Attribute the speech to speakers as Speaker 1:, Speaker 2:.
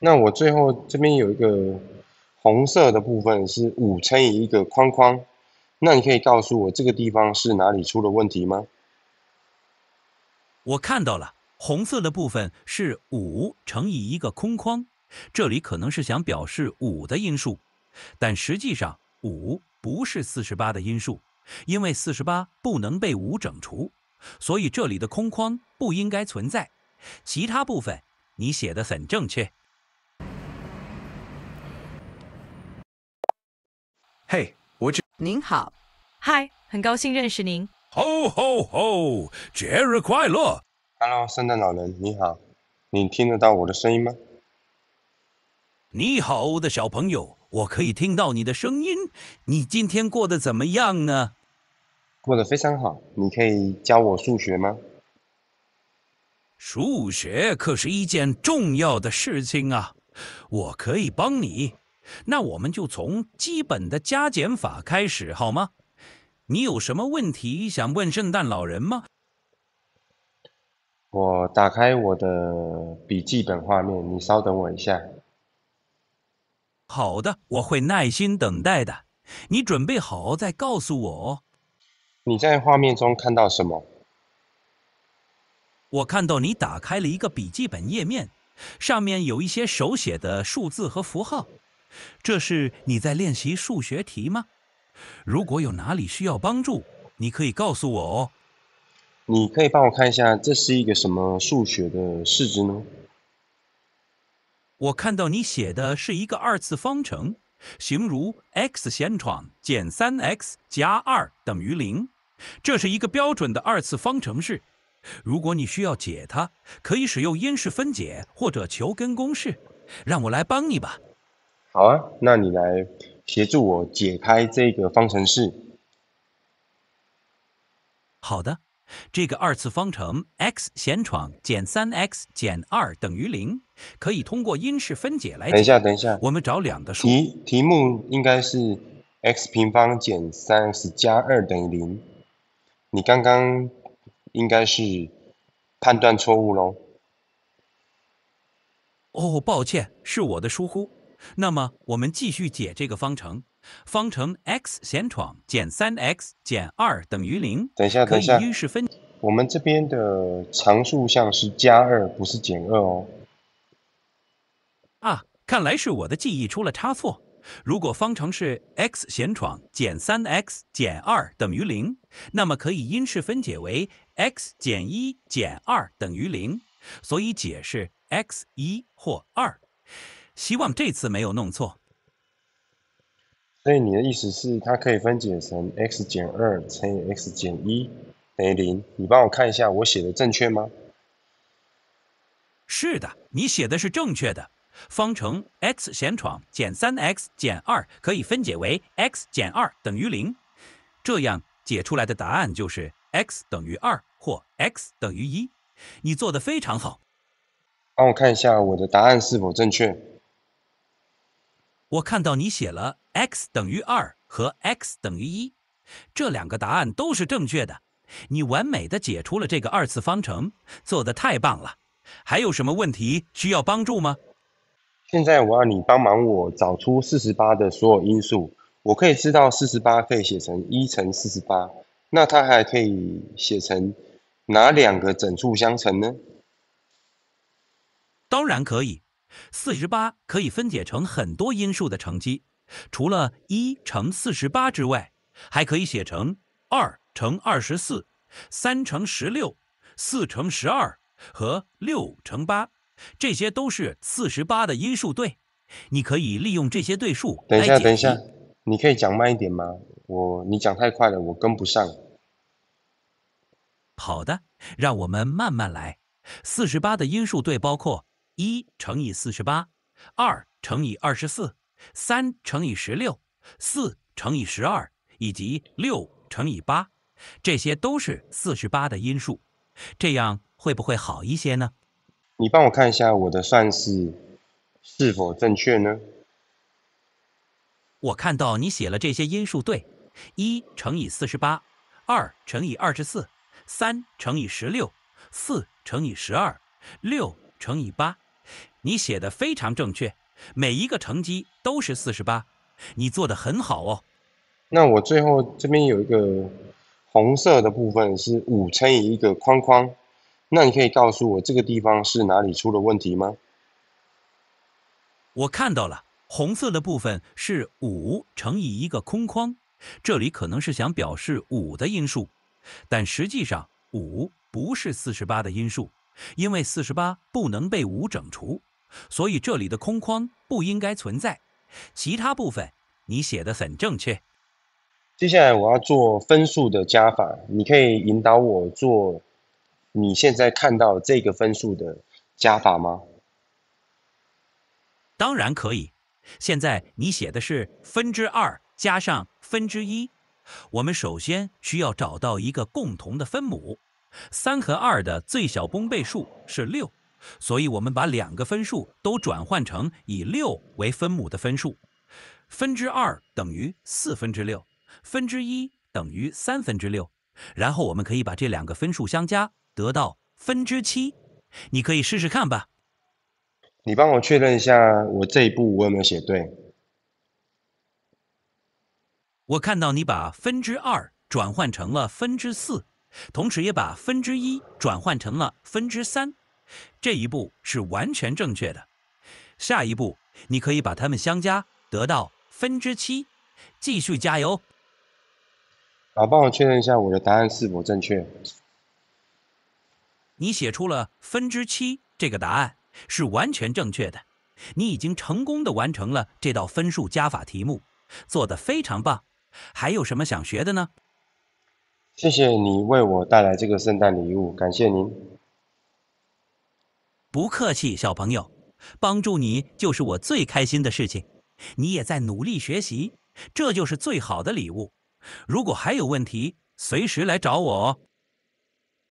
Speaker 1: 那我最后这边有一个红色的部分是五乘以一个框框，那你可以告诉我这个地方是哪里出了问题吗？
Speaker 2: 我看到了，红色的部分是五乘以一个空框，这里可能是想表示五的因数，但实际上五不是四十八的因数，因为四十八不能被五整除，所以这里的空框不应该存在。其他部分你写的很正确。嘿，我这您好，嗨，很高兴认识您。
Speaker 1: 吼吼吼，节日快乐！Hello，圣诞老人，你好，你听得到我的声音吗？
Speaker 2: 你好，我的小朋友，我可以听到你的声音。你今天过得怎么样呢？过得非常好。
Speaker 1: 你可以教我数学吗？
Speaker 2: 数学可是一件重要的事情啊，我可以帮你。那我们就从基本的加减法开始，好吗？你有什么问题想问圣诞老人吗？
Speaker 1: 我打开我的笔记本画面，你稍等我一下。
Speaker 2: 好的，我会耐心等待的。你准备好再告诉我。你在画面中看到什么？我看到你打开了一个笔记本页面，上面有一些手写的数字和符号。这是你在练习数学题吗？如果有哪里需要帮助，你可以告诉我哦。
Speaker 1: 你可以帮我看一下，这是一个什么数学的式子呢？
Speaker 2: 我看到你写的是一个二次方程，形如 x² 减三 x 加二等于零，这是一个标准的二次方程式。如果你需要解它，可以使用因式分解或者求根公式。让我来帮你吧。
Speaker 1: 好啊，那你来协助我解开这个方程式。
Speaker 2: 好的，这个二次方程 x 嫌闯减三 x 减二等于零，可以通过因式分解来。等一下，
Speaker 1: 等一下，我们找两个数。题题目应该是 x 平方减三 x 加二等于零，你刚刚应该是判断错误喽。
Speaker 2: 哦，抱歉，是我的疏忽。那么我们继续解这个方程，方程 x 减闯减三 x 减二等于零，等
Speaker 1: 一下可以因式分。我们这边的常数项是加二，不是减二哦。
Speaker 2: 啊，看来是我的记忆出了差错。如果方程是 x 减闯减三 x 减二等于零，那么可以因式分解为 x 减一减二等于零，所以解是 x 一或二。希望这次没有弄错。
Speaker 1: 所以你的意思是它可以分解成 x 减二乘以 x 减一等于零？你帮我看一下，我写的正确吗？
Speaker 2: 是的，你写的是正确的。方程 x 弦闯减三 x 减二可以分解为 x 减二等于零，这样解出来的答案就是 x 等于二或 x 等于一。你做的非常好。
Speaker 1: 帮我看一下我的答案是否正确。
Speaker 2: 我看到你写了 x 等于二和 x 等于一，这两个答案都是正确的。你完美的解出了这个二次方程，做的太棒了！还有什么问题需要帮助吗？
Speaker 1: 现在我要你帮忙我找出四十八的所有因数。我可以知道四十八可以写成一乘四十八，那它还可以写成哪两个整数相乘呢？
Speaker 2: 当然可以。四十八可以分解成很多因数的乘积，除了一乘四十八之外，还可以写成二乘二十四、三乘十六、四乘十二和六乘八，这些都是四十八的因数对。你可以利用这些对数。等一下，等一下，
Speaker 1: 你可以讲慢一点吗？我你讲太快了，我跟不上。
Speaker 2: 好的，让我们慢慢来。四十八的因数对包括。一乘以四十八，二乘以二十四，三乘以十六，四乘以十二，以及六乘以八，这些都是四十八的因数。这样会不会好一些呢？
Speaker 1: 你帮我看一下我的算式是否正确呢？
Speaker 2: 我看到你写了这些因数，对，一乘以四十八，二乘以二十四，三乘以十六，四乘以十二，六乘以八。你写的非常正确，每一个乘积都是四十八，你做的很好哦。
Speaker 1: 那我最后这边有一个红色的部分是五乘以一个框框，那你可以告诉我这个地方是哪里出了问题吗？
Speaker 2: 我看到了，红色的部分是五乘以一个空框，这里可能是想表示五的因数，但实际上五不是四十八的因数，因为四十八不能被五整除。所以这里的空框不应该存在，其他部分你写的很正确。
Speaker 1: 接下来我要做分数的加法，你可以引导我做你现在看到这个分数的加法吗？
Speaker 2: 当然可以。现在你写的是分之二加上分之一，我们首先需要找到一个共同的分母，三和二的最小公倍数是六。所以，我们把两个分数都转换成以六为分母的分数，分之二等于四分之六，分之一等于三分之六。然后，我们可以把这两个分数相加，得到分之七。你可以试试看吧。
Speaker 1: 你帮我确认一下，我这一步我有没有写对？
Speaker 2: 我看到你把分之二转换成了分之四，同时也把分之一转换成了分之三。这一步是完全正确的。下一步，你可以把它们相加，得到分之七。继续加
Speaker 1: 油！好，帮我确认一下我的答案是否正确。
Speaker 2: 你写出了分之七这个答案是完全正确的。你已经成功的完成了这道分数加法题目，做得非常棒。
Speaker 1: 还有什么想学的呢？谢谢你为我带来这个圣诞礼物，感谢您。不客气，小朋友，
Speaker 2: 帮助你就是我最开心的事情。你也在努力学习，这就是最好的礼物。如果还有问题，随时来找我。哦。